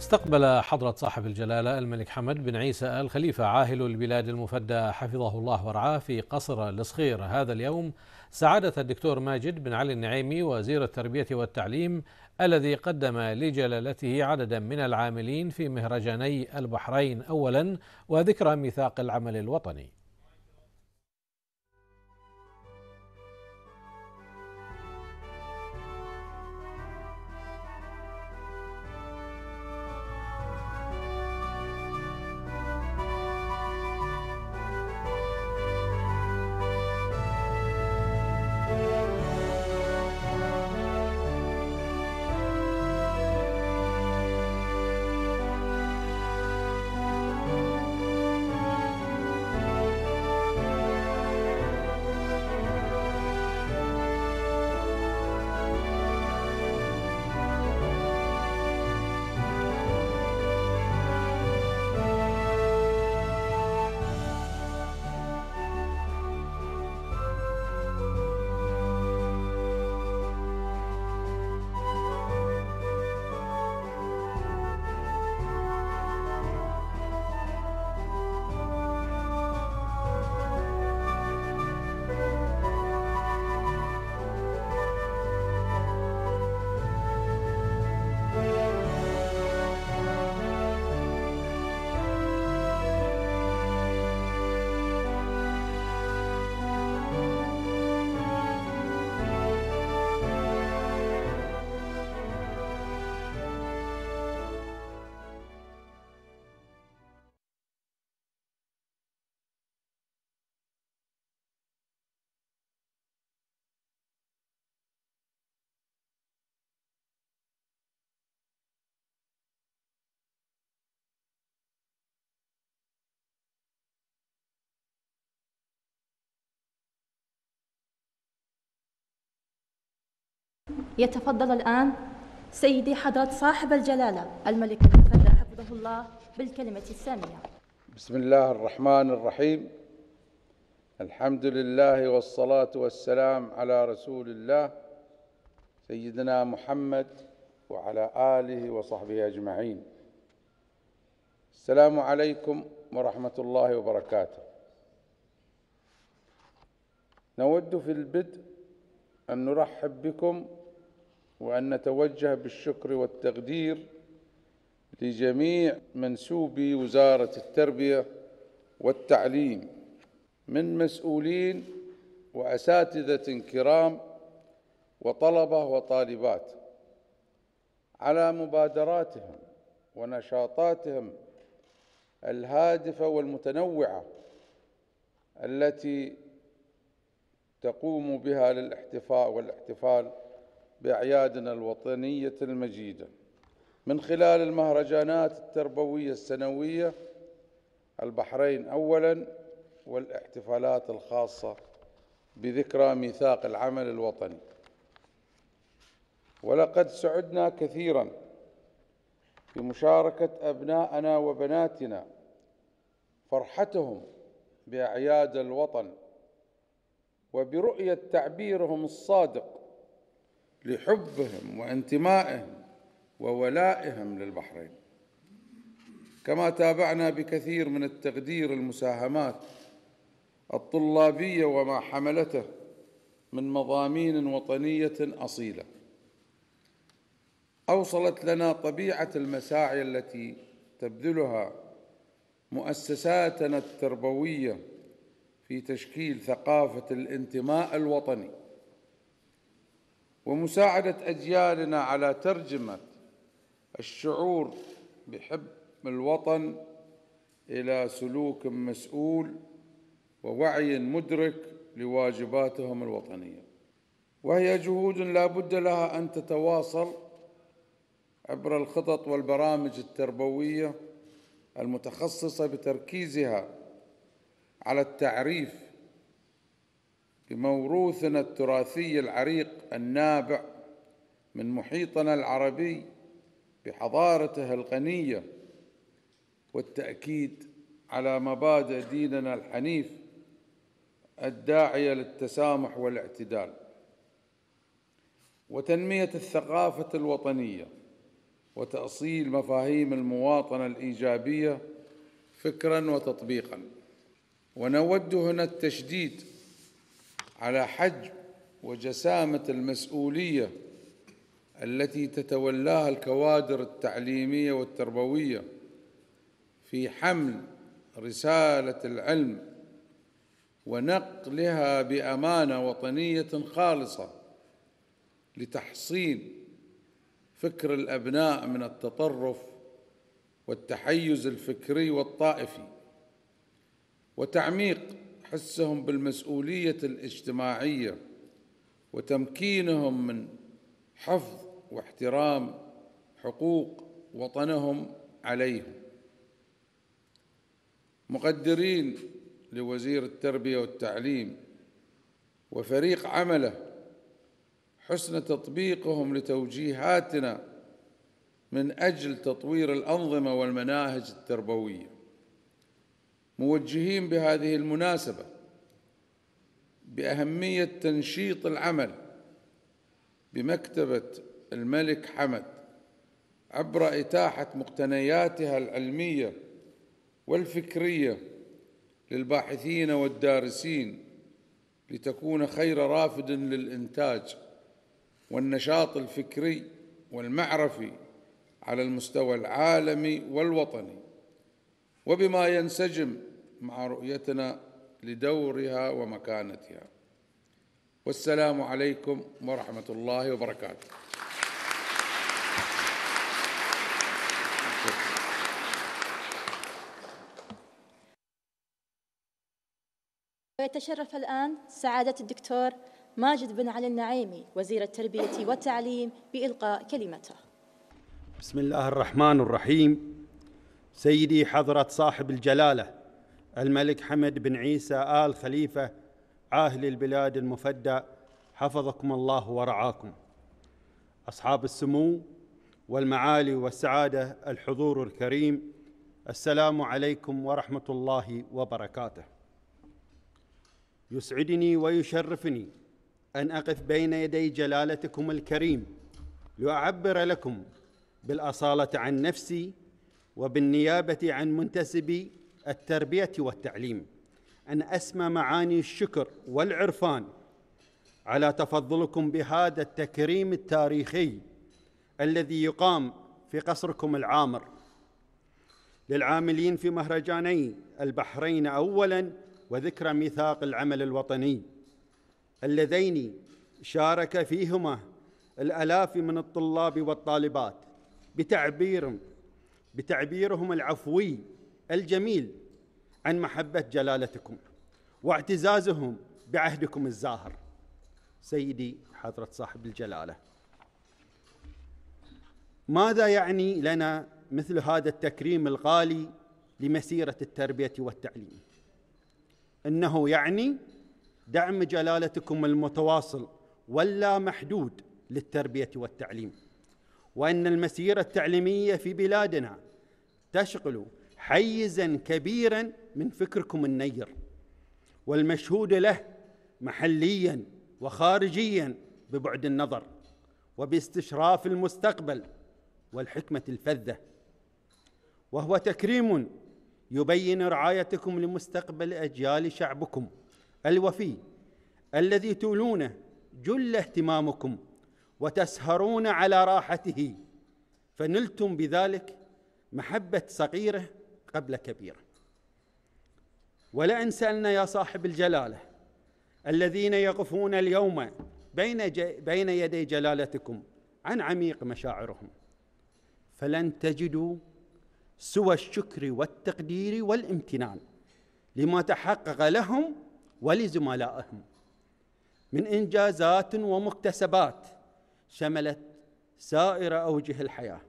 استقبل حضرة صاحب الجلالة الملك حمد بن عيسى آل خليفة عاهل البلاد المفدى حفظه الله ورعاه في قصر الصخير هذا اليوم سعادة الدكتور ماجد بن علي النعيمي وزير التربية والتعليم الذي قدم لجلالته عددا من العاملين في مهرجاني البحرين أولا وذكرى ميثاق العمل الوطني يتفضل الآن سيدي حضرة صاحب الجلالة الملك المفدى حفظه الله بالكلمة السامية بسم الله الرحمن الرحيم الحمد لله والصلاة والسلام على رسول الله سيدنا محمد وعلى آله وصحبه أجمعين السلام عليكم ورحمة الله وبركاته نود في البدء أن نرحب بكم وأن نتوجه بالشكر والتقدير لجميع منسوبي وزارة التربية والتعليم من مسؤولين وأساتذة كرام وطلبة وطالبات على مبادراتهم ونشاطاتهم الهادفة والمتنوعة التي تقوم بها للاحتفاء والاحتفال بأعيادنا الوطنية المجيدة من خلال المهرجانات التربوية السنوية البحرين أولاً والاحتفالات الخاصة بذكرى ميثاق العمل الوطني ولقد سعدنا كثيراً بمشاركه أبنائنا أبناءنا وبناتنا فرحتهم بأعياد الوطن وبرؤية تعبيرهم الصادق لحبهم وانتمائهم وولائهم للبحرين كما تابعنا بكثير من التقدير المساهمات الطلابيه وما حملته من مضامين وطنيه اصيله اوصلت لنا طبيعه المساعي التي تبذلها مؤسساتنا التربويه في تشكيل ثقافه الانتماء الوطني ومساعدة أجيالنا على ترجمة الشعور بحب الوطن إلى سلوك مسؤول ووعي مدرك لواجباتهم الوطنية وهي جهود لا بد لها أن تتواصل عبر الخطط والبرامج التربوية المتخصصة بتركيزها على التعريف بموروثنا التراثي العريق النابع من محيطنا العربي بحضارته الغنيه والتاكيد على مبادئ ديننا الحنيف الداعيه للتسامح والاعتدال وتنميه الثقافه الوطنيه وتاصيل مفاهيم المواطنه الايجابيه فكرا وتطبيقا ونود هنا التشديد على حجم وجسامة المسؤولية التي تتولاها الكوادر التعليمية والتربوية في حمل رسالة العلم ونقلها بأمانة وطنية خالصة لتحصين فكر الأبناء من التطرف والتحيز الفكري والطائفي وتعميق حسهم بالمسؤولية الاجتماعية وتمكينهم من حفظ واحترام حقوق وطنهم عليهم مقدرين لوزير التربية والتعليم وفريق عمله حسن تطبيقهم لتوجيهاتنا من أجل تطوير الأنظمة والمناهج التربوية موجهين بهذه المناسبة بأهمية تنشيط العمل بمكتبة الملك حمد عبر إتاحة مقتنياتها العلمية والفكرية للباحثين والدارسين لتكون خير رافد للإنتاج والنشاط الفكري والمعرفي على المستوى العالمي والوطني وبما ينسجم مع رؤيتنا لدورها ومكانتها والسلام عليكم ورحمة الله وبركاته ويتشرف الآن سعادة الدكتور ماجد بن علي النعيمي وزير التربية والتعليم بإلقاء كلمته بسم الله الرحمن الرحيم سيدي حضرة صاحب الجلالة الملك حمد بن عيسى آل خليفة عاهل البلاد المفدى حفظكم الله ورعاكم أصحاب السمو والمعالي والسعادة الحضور الكريم السلام عليكم ورحمة الله وبركاته يسعدني ويشرفني أن أقف بين يدي جلالتكم الكريم لأعبر لكم بالأصالة عن نفسي وبالنيابة عن منتسبي التربيه والتعليم ان اسمى معاني الشكر والعرفان على تفضلكم بهذا التكريم التاريخي الذي يقام في قصركم العامر للعاملين في مهرجاني البحرين اولا وذكرى ميثاق العمل الوطني اللذين شارك فيهما الالاف من الطلاب والطالبات بتعبير بتعبيرهم العفوي الجميل عن محبة جلالتكم واعتزازهم بعهدكم الزاهر سيدي حضرة صاحب الجلالة ماذا يعني لنا مثل هذا التكريم الغالي لمسيرة التربية والتعليم إنه يعني دعم جلالتكم المتواصل واللا محدود للتربية والتعليم وأن المسيرة التعليمية في بلادنا تشغل حيزا كبيرا من فكركم النير والمشهود له محليا وخارجيا ببعد النظر وباستشراف المستقبل والحكمه الفذه وهو تكريم يبين رعايتكم لمستقبل اجيال شعبكم الوفي الذي تولونه جل اهتمامكم وتسهرون على راحته فنلتم بذلك محبه صغيره قبل كبيره ولئن سالنا يا صاحب الجلاله الذين يقفون اليوم بين بين يدي جلالتكم عن عميق مشاعرهم فلن تجدوا سوى الشكر والتقدير والامتنان لما تحقق لهم ولزملائهم من انجازات ومكتسبات شملت سائر اوجه الحياه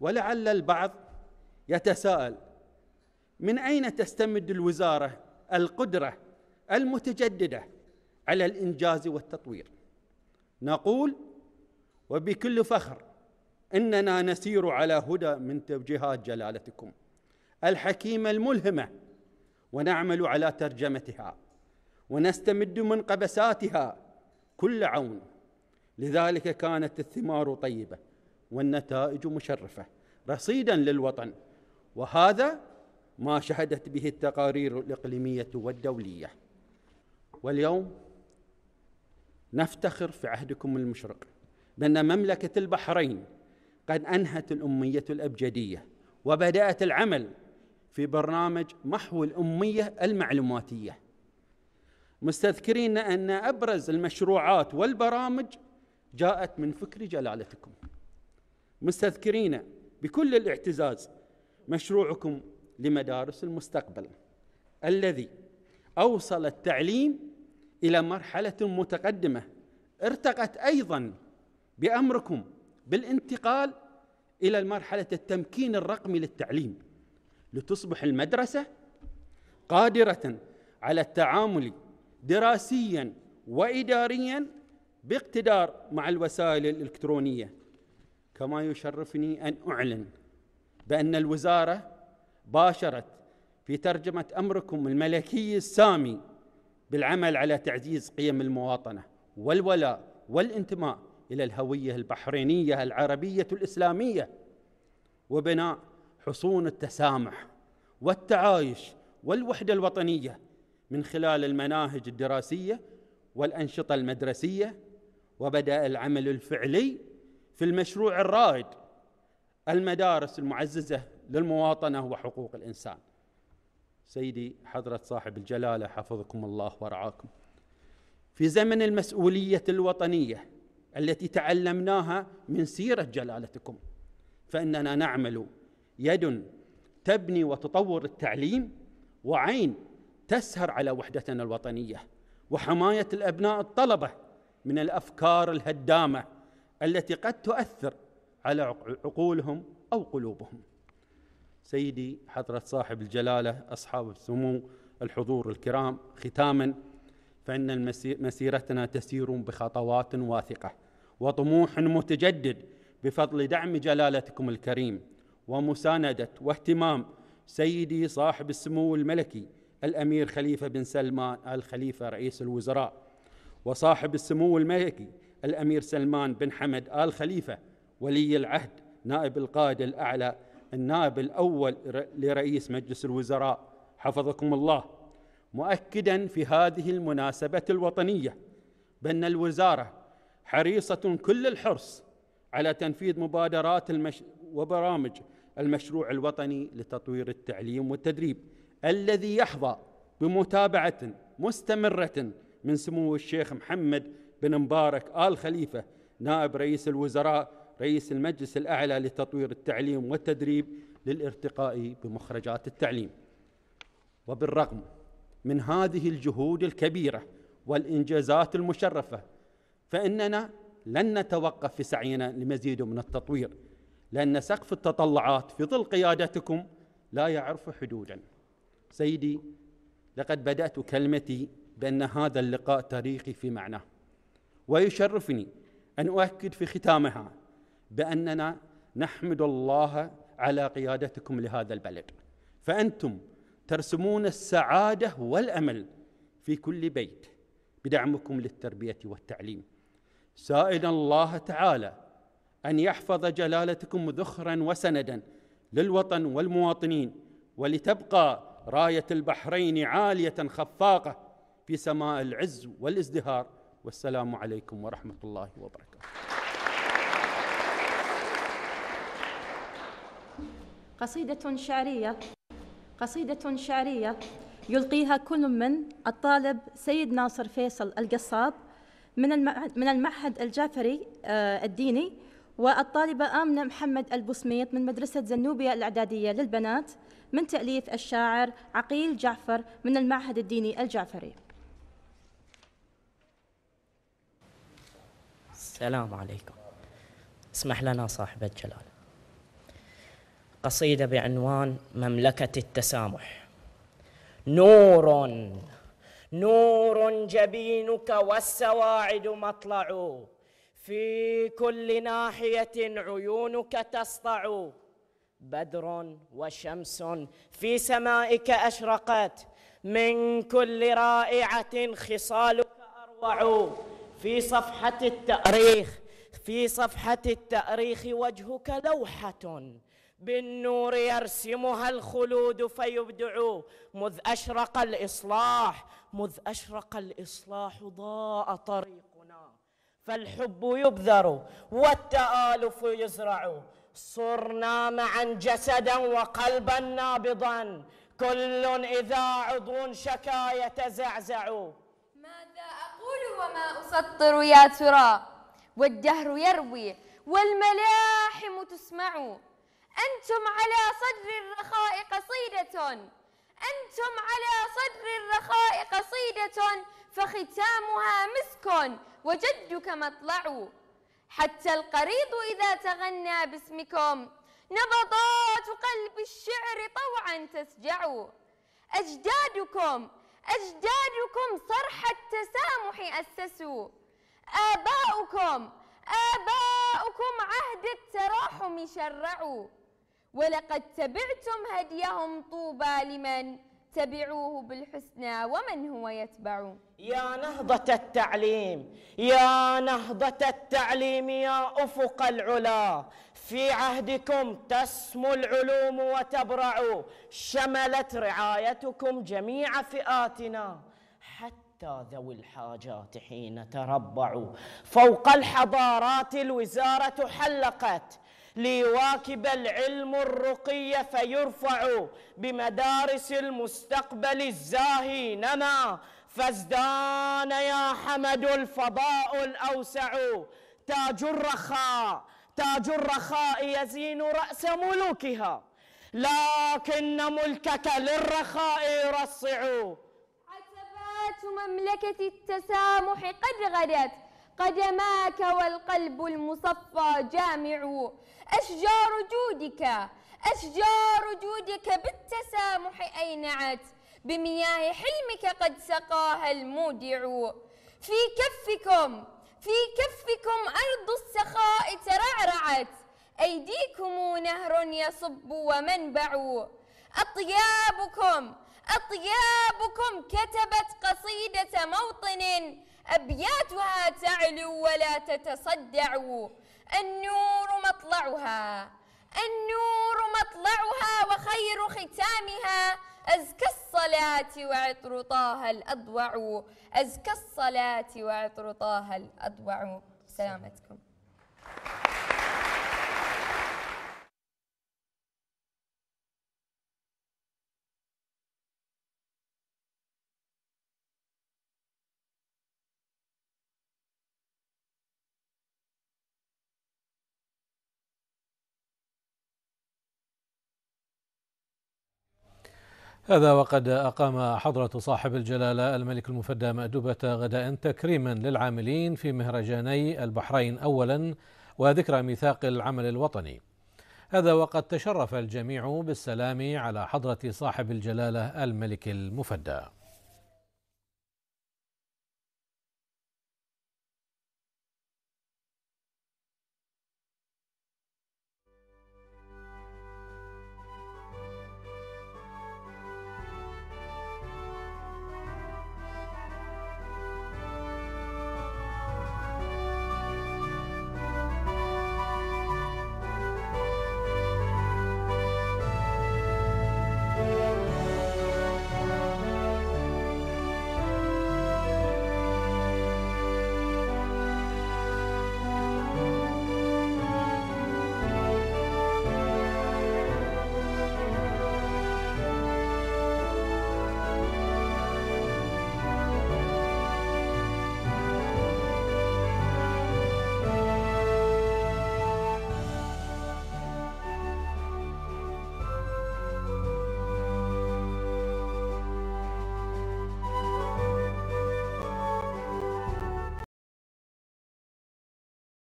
ولعل البعض يتساءل من اين تستمد الوزاره القدره المتجدده على الانجاز والتطوير نقول وبكل فخر اننا نسير على هدى من توجيهات جلالتكم الحكيمه الملهمه ونعمل على ترجمتها ونستمد من قبساتها كل عون لذلك كانت الثمار طيبه والنتائج مشرفه رصيدا للوطن وهذا ما شهدت به التقارير الإقليمية والدولية واليوم نفتخر في عهدكم المشرق بأن مملكة البحرين قد أنهت الأمية الأبجدية وبدأت العمل في برنامج محو الأمية المعلوماتية مستذكرين أن أبرز المشروعات والبرامج جاءت من فكر جلالتكم مستذكرين بكل الاعتزاز مشروعكم لمدارس المستقبل الذي اوصل التعليم الى مرحله متقدمه ارتقت ايضا بامركم بالانتقال الى مرحله التمكين الرقمي للتعليم لتصبح المدرسه قادره على التعامل دراسيا واداريا باقتدار مع الوسائل الالكترونيه كما يشرفني ان اعلن بان الوزاره باشرت في ترجمة أمركم الملكي السامي بالعمل على تعزيز قيم المواطنة والولاء والانتماء إلى الهوية البحرينية العربية الإسلامية وبناء حصون التسامح والتعايش والوحدة الوطنية من خلال المناهج الدراسية والأنشطة المدرسية وبدأ العمل الفعلي في المشروع الرائد المدارس المعززة للمواطنة وحقوق الإنسان سيدي حضرة صاحب الجلالة حفظكم الله ورعاكم في زمن المسؤولية الوطنية التي تعلمناها من سيرة جلالتكم فإننا نعمل يد تبني وتطور التعليم وعين تسهر على وحدتنا الوطنية وحماية الأبناء الطلبة من الأفكار الهدامة التي قد تؤثر على عقولهم أو قلوبهم سيدي حضرة صاحب الجلالة أصحاب السمو الحضور الكرام ختاما فإن مسيرتنا تسير بخطوات واثقة وطموح متجدد بفضل دعم جلالتكم الكريم ومساندة واهتمام سيدي صاحب السمو الملكي الأمير خليفة بن سلمان الخليفة رئيس الوزراء وصاحب السمو الملكي الأمير سلمان بن حمد آل خليفة ولي العهد نائب القائد الأعلى النائب الأول لرئيس مجلس الوزراء حفظكم الله مؤكدا في هذه المناسبة الوطنية بأن الوزارة حريصة كل الحرص على تنفيذ مبادرات المش... وبرامج المشروع الوطني لتطوير التعليم والتدريب الذي يحظى بمتابعة مستمرة من سمو الشيخ محمد بن مبارك آل خليفة نائب رئيس الوزراء رئيس المجلس الأعلى لتطوير التعليم والتدريب للارتقاء بمخرجات التعليم وبالرغم من هذه الجهود الكبيرة والإنجازات المشرفة فإننا لن نتوقف في سعينا لمزيد من التطوير لأن سقف التطلعات في ظل قيادتكم لا يعرف حدودا سيدي لقد بدأت كلمتي بأن هذا اللقاء تاريخي في معناه ويشرفني أن أؤكد في ختامها باننا نحمد الله على قيادتكم لهذا البلد فانتم ترسمون السعاده والامل في كل بيت بدعمكم للتربيه والتعليم سائلا الله تعالى ان يحفظ جلالتكم ذخرا وسندا للوطن والمواطنين ولتبقى رايه البحرين عاليه خفاقه في سماء العز والازدهار والسلام عليكم ورحمه الله وبركاته قصيدة شعرية قصيدة شعرية يلقيها كل من الطالب سيد ناصر فيصل القصاب من من المعهد الجعفري آه، الديني والطالبة آمنة محمد البسميط من مدرسة زنوبيا الإعدادية للبنات من تأليف الشاعر عقيل جعفر من المعهد الديني الجعفري السلام عليكم اسمح لنا صاحبة جلال قصيدة بعنوان مملكة التسامح نور نور جبينك والسواعد مطلع في كل ناحية عيونك تسطع بدر وشمس في سمائك أشرقت من كل رائعة خصالك أروع في صفحة التاريخ في صفحة التاريخ وجهك لوحة بالنور يرسمها الخلود فيبدعوه مذ اشرق الاصلاح مذ اشرق الاصلاح ضاء طريقنا فالحب يبذر والتالف يزرع صرنا معا جسدا وقلبا نابضا كل اذا عضو شكا يتزعزع ماذا اقول وما اسطر يا ترى والدهر يروي والملاحم تسمع أنتم على صدر الرخاء قصيدة أنتم على صدر الرخاء قصيدة فختامها مسك وجدك مطلع حتى القريض إذا تغنى باسمكم نبضات قلب الشعر طوعا تسجع أجدادكم أجدادكم صرح التسامح أسسوا آباؤكم آباؤكم عهد التراحم شرعوا ولقد تبعتم هديهم طوبى لمن تبعوه بالحسنى ومن هو يتبع يا نهضة التعليم يا نهضة التعليم يا أفق العلا في عهدكم تسمو العلوم وتبرع شملت رعايتكم جميع فئاتنا حتى ذوي الحاجات حين تربعوا فوق الحضارات الوزارة حلقت ليواكب العلم الرقي فيرفع بمدارس المستقبل الزاهي نما فازدان يا حمد الفضاء الأوسع تاج الرخاء تاج الرخاء يزين رأس ملوكها لكن ملكك للرخاء يرصع عتبات مملكة التسامح قد غدت قدماك والقلب المصفى جامع أشجار جودك أشجار جودك بالتسامح أينعت بمياه حلمك قد سقاها المودع في كفكم في كفكم أرض السخاء ترعرعت أيديكم نهر يصب ومنبع أطيابكم أطيابكم كتبت قصيدة موطن أبياتها تعلو ولا تتصدع النور مطلعها النور مطلعها وخير ختامها أزكى الصلاة وعطر طه الأضوع أزكى الصلاة وعطر طه الأضوع سلامتكم هذا وقد أقام حضرة صاحب الجلالة الملك المفدى مأدوبة غداء تكريما للعاملين في مهرجاني البحرين أولا وذكرى ميثاق العمل الوطني هذا وقد تشرف الجميع بالسلام على حضرة صاحب الجلالة الملك المفدى